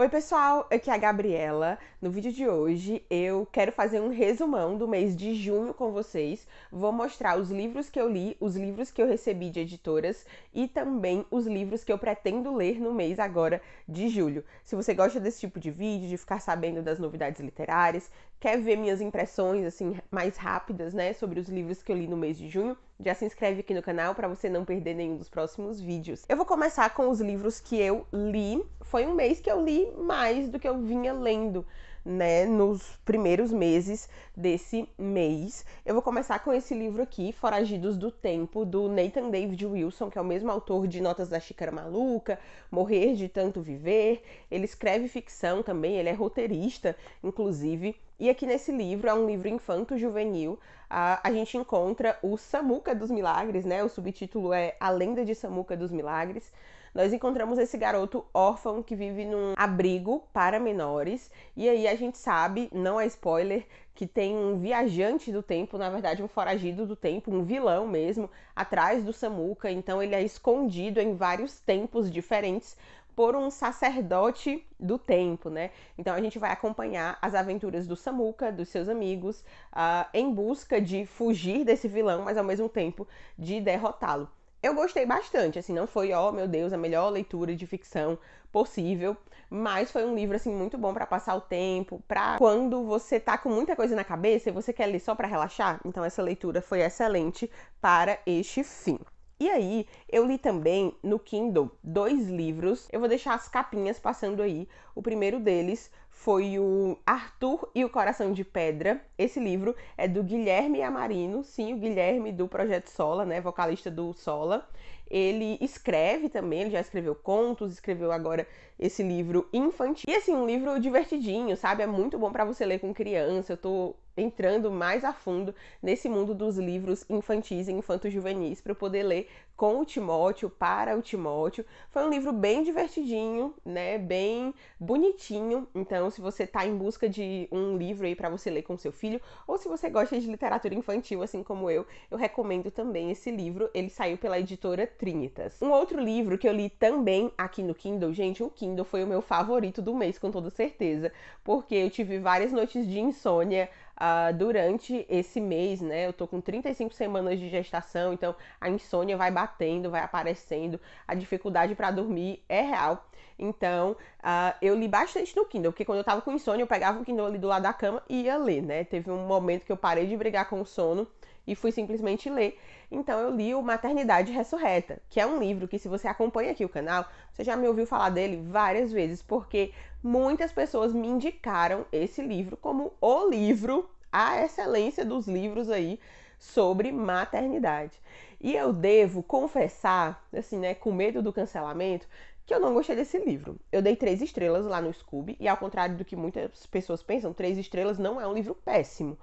Oi, pessoal, aqui é a Gabriela. No vídeo de hoje eu quero fazer um resumão do mês de junho com vocês. Vou mostrar os livros que eu li, os livros que eu recebi de editoras e também os livros que eu pretendo ler no mês agora de julho. Se você gosta desse tipo de vídeo, de ficar sabendo das novidades literárias, quer ver minhas impressões assim mais rápidas, né, sobre os livros que eu li no mês de junho, já se inscreve aqui no canal para você não perder nenhum dos próximos vídeos. Eu vou começar com os livros que eu li. Foi um mês que eu li mais do que eu vinha lendo né, nos primeiros meses desse mês. Eu vou começar com esse livro aqui, Foragidos do Tempo, do Nathan David Wilson, que é o mesmo autor de Notas da Xícara Maluca, Morrer de Tanto Viver. Ele escreve ficção também, ele é roteirista, inclusive. E aqui nesse livro, é um livro infanto-juvenil, a, a gente encontra o Samuca dos Milagres, né? O subtítulo é A Lenda de Samuca dos Milagres nós encontramos esse garoto órfão que vive num abrigo para menores. E aí a gente sabe, não é spoiler, que tem um viajante do tempo, na verdade, um foragido do tempo, um vilão mesmo, atrás do Samuca. Então ele é escondido em vários tempos diferentes por um sacerdote do tempo, né? Então a gente vai acompanhar as aventuras do Samuka, dos seus amigos, uh, em busca de fugir desse vilão, mas ao mesmo tempo de derrotá-lo eu gostei bastante, assim, não foi, ó, oh, meu Deus, a melhor leitura de ficção possível, mas foi um livro assim muito bom para passar o tempo, para quando você tá com muita coisa na cabeça e você quer ler só para relaxar, então essa leitura foi excelente para este fim. E aí, eu li também no Kindle dois livros. Eu vou deixar as capinhas passando aí. O primeiro deles foi o Arthur e o Coração de Pedra. Esse livro é do Guilherme Amarino, sim, o Guilherme do Projeto Sola, né, vocalista do Sola. Ele escreve também, ele já escreveu contos, escreveu agora esse livro infantil. E assim, um livro divertidinho, sabe? É muito bom para você ler com criança. Eu tô entrando mais a fundo nesse mundo dos livros infantis e infanto-juvenis para eu poder ler com o Timóteo, para o Timóteo. Foi um livro bem divertidinho, né? Bem bonitinho. Então, se você está em busca de um livro aí para você ler com seu filho, ou se você gosta de literatura infantil assim como eu, eu recomendo também esse livro. Ele saiu pela editora Trinitas. Um outro livro que eu li também aqui no Kindle, gente, o Kindle foi o meu favorito do mês com toda certeza, porque eu tive várias noites de insônia uh, durante esse mês, né? Eu tô com 35 semanas de gestação, então a insônia vai batendo, vai aparecendo, a dificuldade para dormir é real. Então, uh, eu li bastante no Kindle, porque quando eu tava com insônia, eu pegava o Kindle ali do lado da cama e ia ler, né? Teve um momento que eu parei de brigar com o sono e fui simplesmente ler. Então eu li o Maternidade Ressurreta, que é um livro que se você acompanha aqui o canal, você já me ouviu falar dele várias vezes, porque muitas pessoas me indicaram esse livro como o livro, a excelência dos livros aí sobre maternidade. E eu devo confessar, assim, né, com medo do cancelamento, que eu não gostei desse livro. Eu dei três estrelas lá no Scooby, e ao contrário do que muitas pessoas pensam, três estrelas não é um livro péssimo.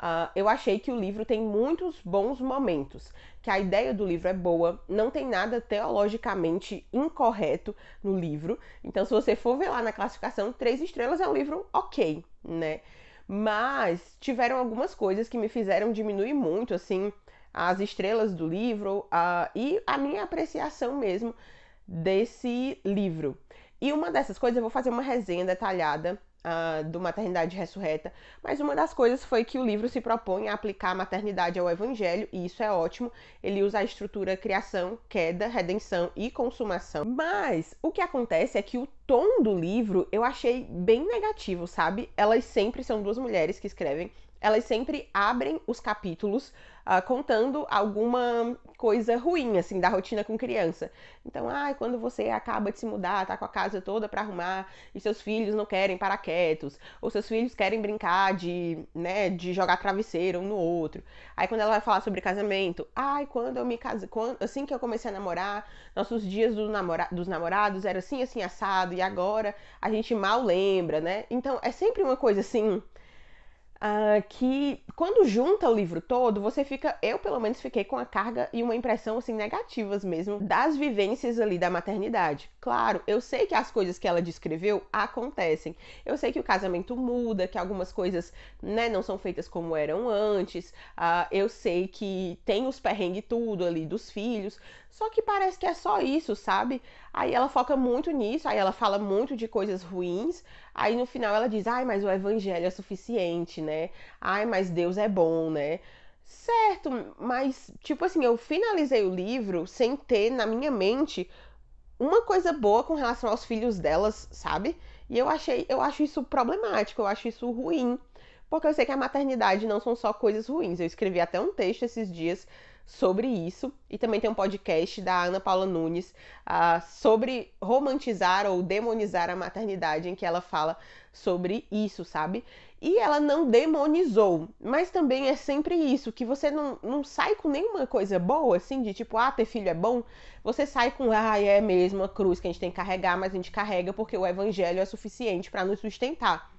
Uh, eu achei que o livro tem muitos bons momentos, que a ideia do livro é boa, não tem nada teologicamente incorreto no livro. Então, se você for ver lá na classificação, três estrelas é um livro ok, né? Mas tiveram algumas coisas que me fizeram diminuir muito, assim, as estrelas do livro uh, e a minha apreciação mesmo desse livro. E uma dessas coisas, eu vou fazer uma resenha detalhada uh, do Maternidade Ressurreta, mas uma das coisas foi que o livro se propõe a aplicar a maternidade ao evangelho, e isso é ótimo. Ele usa a estrutura criação, queda, redenção e consumação. Mas o que acontece é que o tom do livro eu achei bem negativo, sabe? Elas sempre são duas mulheres que escrevem, elas sempre abrem os capítulos uh, contando alguma coisa ruim, assim, da rotina com criança. Então, ah, quando você acaba de se mudar, tá com a casa toda para arrumar e seus filhos não querem parar quietos, ou seus filhos querem brincar de, né, de jogar travesseiro um no outro. Aí quando ela vai falar sobre casamento, ai, ah, quando eu me casei, quando, assim que eu comecei a namorar, nossos dias do namora, dos namorados eram assim, assim, assado, e agora a gente mal lembra, né? Então, é sempre uma coisa assim Uh, que quando junta o livro todo, você fica, eu pelo menos fiquei com a carga e uma impressão assim negativas mesmo das vivências ali da maternidade. Claro, eu sei que as coisas que ela descreveu acontecem. Eu sei que o casamento muda, que algumas coisas, né, não são feitas como eram antes. Uh, eu sei que tem os perrengues tudo ali dos filhos, só que parece que é só isso, sabe? Aí ela foca muito nisso, aí ela fala muito de coisas ruins, aí no final ela diz: "Ai, mas o evangelho é suficiente, né? Ai, mas Deus é bom, né?" Certo, mas tipo assim, eu finalizei o livro sem ter na minha mente uma coisa boa com relação aos filhos delas, sabe? E eu achei, eu acho isso problemático, eu acho isso ruim, porque eu sei que a maternidade não são só coisas ruins. Eu escrevi até um texto esses dias sobre isso. E também tem um podcast da Ana Paula Nunes uh, sobre romantizar ou demonizar a maternidade, em que ela fala sobre isso, sabe? E ela não demonizou, mas também é sempre isso, que você não, não sai com nenhuma coisa boa, assim, de tipo, ah, ter filho é bom. Você sai com, ah, é mesmo a cruz que a gente tem que carregar, mas a gente carrega porque o evangelho é suficiente para nos sustentar.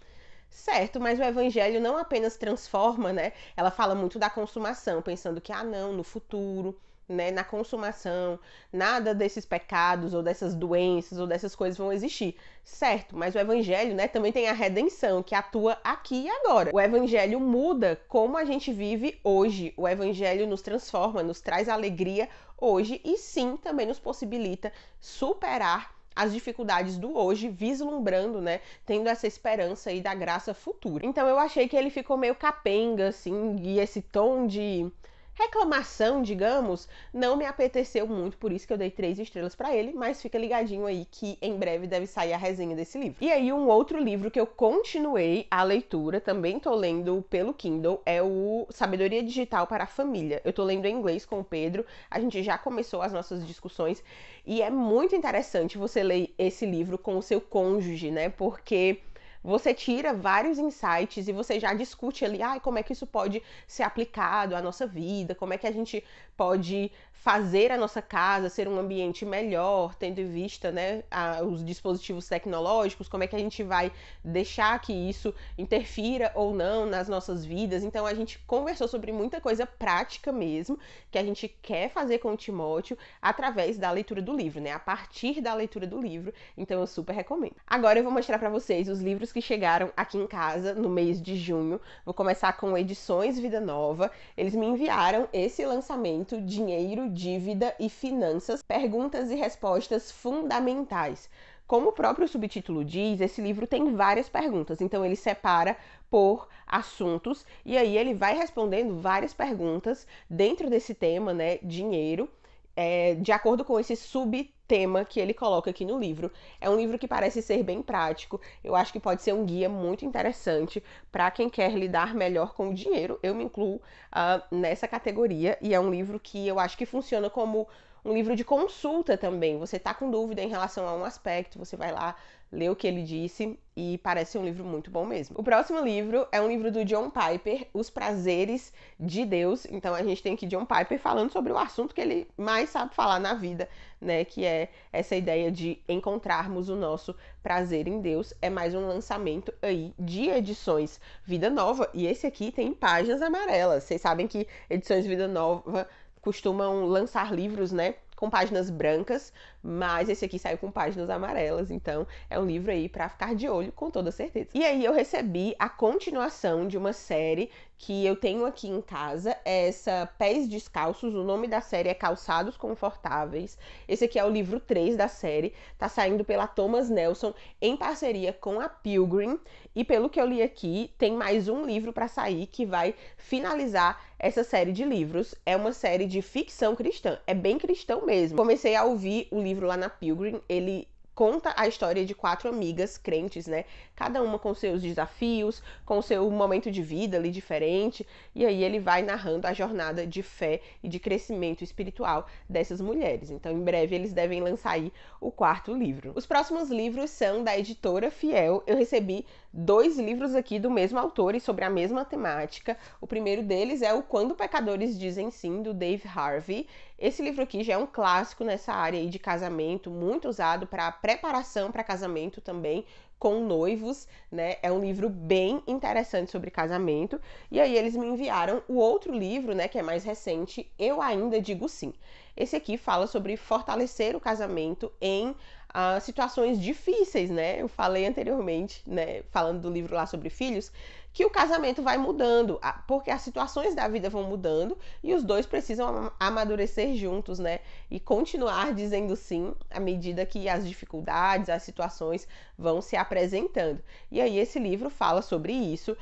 Certo, mas o evangelho não apenas transforma, né? Ela fala muito da consumação, pensando que, ah, não, no futuro, né, na consumação, nada desses pecados ou dessas doenças ou dessas coisas vão existir. Certo, mas o evangelho, né, também tem a redenção que atua aqui e agora. O evangelho muda como a gente vive hoje. O evangelho nos transforma, nos traz alegria hoje e sim também nos possibilita superar as dificuldades do hoje, vislumbrando, né, tendo essa esperança aí da graça futura. Então eu achei que ele ficou meio capenga, assim, e esse tom de reclamação, digamos, não me apeteceu muito, por isso que eu dei três estrelas para ele, mas fica ligadinho aí que em breve deve sair a resenha desse livro. E aí um outro livro que eu continuei a leitura, também tô lendo pelo Kindle, é o Sabedoria Digital para a Família. Eu tô lendo em inglês com o Pedro, a gente já começou as nossas discussões e é muito interessante você ler esse livro com o seu cônjuge, né? Porque você tira vários insights e você já discute ali, ah, como é que isso pode ser aplicado à nossa vida, como é que a gente pode fazer a nossa casa ser um ambiente melhor, tendo em vista né, a, os dispositivos tecnológicos, como é que a gente vai deixar que isso interfira ou não nas nossas vidas. Então a gente conversou sobre muita coisa prática mesmo que a gente quer fazer com o Timóteo através da leitura do livro, né? A partir da leitura do livro. Então eu super recomendo. Agora eu vou mostrar para vocês os livros que chegaram aqui em casa no mês de junho. Vou começar com Edições Vida Nova. Eles me enviaram esse lançamento Dinheiro dívida e finanças, perguntas e respostas fundamentais. Como o próprio subtítulo diz, esse livro tem várias perguntas, então ele separa por assuntos e aí ele vai respondendo várias perguntas dentro desse tema, né, dinheiro é, de acordo com esse subtema que ele coloca aqui no livro. É um livro que parece ser bem prático. Eu acho que pode ser um guia muito interessante para quem quer lidar melhor com o dinheiro. Eu me incluo uh, nessa categoria e é um livro que eu acho que funciona como um livro de consulta também. Você tá com dúvida em relação a um aspecto, você vai lá, lê o que ele disse e parece um livro muito bom mesmo. O próximo livro é um livro do John Piper, Os Prazeres de Deus. Então a gente tem aqui John Piper falando sobre o assunto que ele mais sabe falar na vida, né, que é essa ideia de encontrarmos o nosso prazer em Deus. É mais um lançamento aí de edições Vida Nova e esse aqui tem páginas amarelas. Vocês sabem que edições Vida Nova costumam lançar livros, né? Com páginas brancas, mas esse aqui saiu com páginas amarelas, então é um livro aí para ficar de olho com toda certeza. E aí eu recebi a continuação de uma série que eu tenho aqui em casa, essa Pés Descalços, o nome da série é Calçados Confortáveis. Esse aqui é o livro 3 da série, tá saindo pela Thomas Nelson em parceria com a Pilgrim, e pelo que eu li aqui, tem mais um livro para sair que vai finalizar essa série de livros. É uma série de ficção cristã, é bem cristão mesmo. Comecei a ouvir o livro livro lá na Pilgrim, ele conta a história de quatro amigas crentes, né, cada uma com seus desafios, com seu momento de vida ali diferente, e aí ele vai narrando a jornada de fé e de crescimento espiritual dessas mulheres. Então, em breve eles devem lançar aí o quarto livro. Os próximos livros são da editora Fiel. Eu recebi dois livros aqui do mesmo autor e sobre a mesma temática. O primeiro deles é o Quando Pecadores Dizem Sim, do Dave Harvey. Esse livro aqui já é um clássico nessa área de casamento, muito usado para preparação para casamento também, com noivos, né? É um livro bem interessante sobre casamento. E aí eles me enviaram o outro livro, né, que é mais recente, Eu Ainda Digo Sim. Esse aqui fala sobre fortalecer o casamento em uh, situações difíceis, né? Eu falei anteriormente, né, falando do livro lá sobre filhos, que o casamento vai mudando, porque as situações da vida vão mudando e os dois precisam amadurecer juntos, né? E continuar dizendo sim à medida que as dificuldades, as situações vão se apresentando. E aí esse livro fala sobre isso.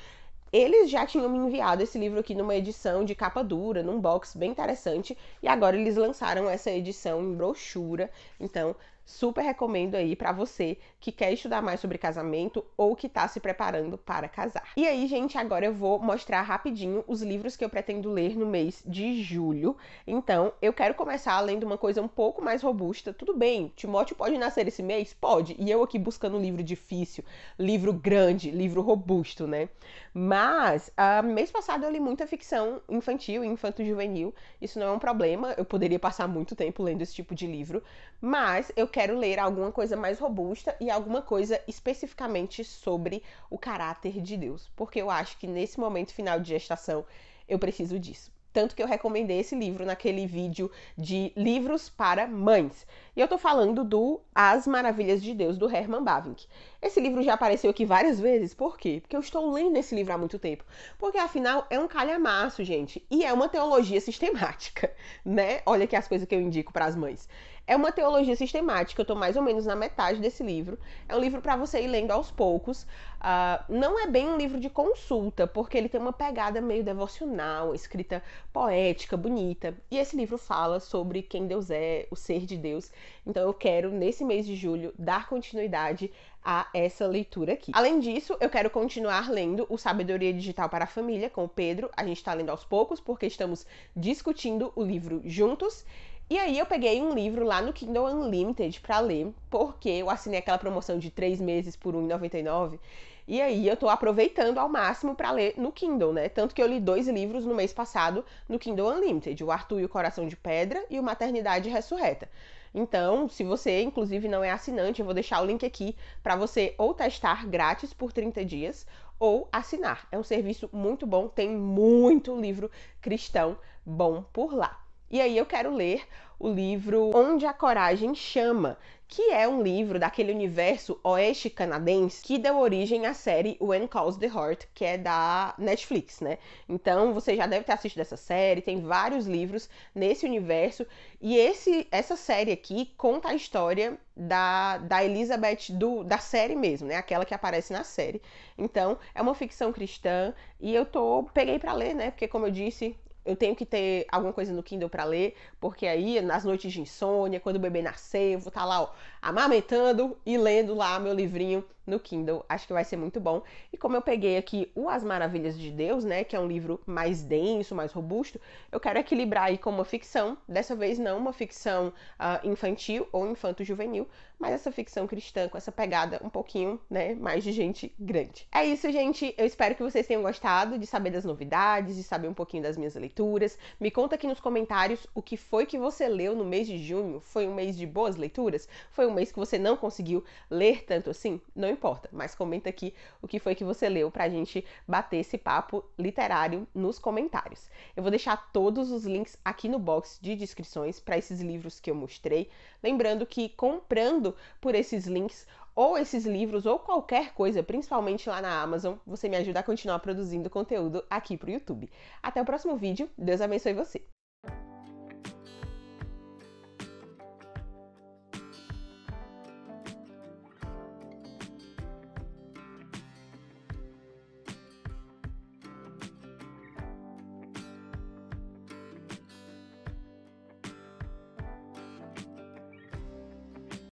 Eles já tinham me enviado esse livro aqui numa edição de capa dura, num box bem interessante, e agora eles lançaram essa edição em brochura. Então, super recomendo aí para você que quer estudar mais sobre casamento ou que está se preparando para casar. E aí, gente, agora eu vou mostrar rapidinho os livros que eu pretendo ler no mês de julho. Então, eu quero começar lendo uma coisa um pouco mais robusta. Tudo bem, Timóteo pode nascer esse mês? Pode. E eu aqui buscando um livro difícil, livro grande, livro robusto, né? Mas, uh, mês passado eu li muita ficção infantil e infanto-juvenil. Isso não é um problema, eu poderia passar muito tempo lendo esse tipo de livro. Mas eu quero ler alguma coisa mais robusta e alguma coisa especificamente sobre o caráter de Deus, porque eu acho que nesse momento final de gestação eu preciso disso. Tanto que eu recomendei esse livro naquele vídeo de livros para mães. E eu tô falando do As Maravilhas de Deus, do Herman Bavinck. Esse livro já apareceu aqui várias vezes, por quê? Porque eu estou lendo esse livro há muito tempo. Porque afinal é um calhamaço, gente. E é uma teologia sistemática, né? Olha que as coisas que eu indico para as mães. É uma teologia sistemática, eu estou mais ou menos na metade desse livro. É um livro para você ir lendo aos poucos. Uh, não é bem um livro de consulta, porque ele tem uma pegada meio devocional, escrita poética, bonita. E esse livro fala sobre quem Deus é, o ser de Deus. Então eu quero, nesse mês de julho, dar continuidade a essa leitura aqui. Além disso, eu quero continuar lendo o Sabedoria Digital para a Família com o Pedro. A gente está lendo aos poucos, porque estamos discutindo o livro juntos. E aí eu peguei um livro lá no Kindle Unlimited para ler, porque eu assinei aquela promoção de três meses por R$1,99. E aí eu tô aproveitando ao máximo para ler no Kindle, né? Tanto que eu li dois livros no mês passado no Kindle Unlimited, o Arthur e o Coração de Pedra e o Maternidade Ressurreta. Então, se você inclusive não é assinante, eu vou deixar o link aqui para você ou testar grátis por 30 dias ou assinar. É um serviço muito bom, tem muito livro cristão bom por lá. E aí eu quero ler o livro Onde a Coragem Chama, que é um livro daquele universo oeste canadense que deu origem à série When Calls the Heart, que é da Netflix, né? Então você já deve ter assistido essa série, tem vários livros nesse universo e esse essa série aqui conta a história da, da Elizabeth do, da série mesmo, né? Aquela que aparece na série. Então é uma ficção cristã e eu tô peguei para ler, né? Porque como eu disse, eu tenho que ter alguma coisa no Kindle para ler, porque aí nas noites de insônia, quando o bebê nascer, eu vou estar tá lá ó, amamentando e lendo lá meu livrinho no Kindle. Acho que vai ser muito bom. E como eu peguei aqui o As Maravilhas de Deus, né, que é um livro mais denso, mais robusto, eu quero equilibrar aí com uma ficção. Dessa vez não uma ficção uh, infantil ou infanto-juvenil, mas essa ficção cristã com essa pegada um pouquinho, né, mais de gente grande. É isso, gente. Eu espero que vocês tenham gostado de saber das novidades, de saber um pouquinho das minhas leituras leituras. Me conta aqui nos comentários o que foi que você leu no mês de junho. Foi um mês de boas leituras? Foi um mês que você não conseguiu ler tanto assim? Não importa, mas comenta aqui o que foi que você leu pra gente bater esse papo literário nos comentários. Eu vou deixar todos os links aqui no box de descrições para esses livros que eu mostrei. Lembrando que comprando por esses links ou esses livros ou qualquer coisa, principalmente lá na Amazon, você me ajuda a continuar produzindo conteúdo aqui pro YouTube. Até o próximo vídeo, Deus abençoe você!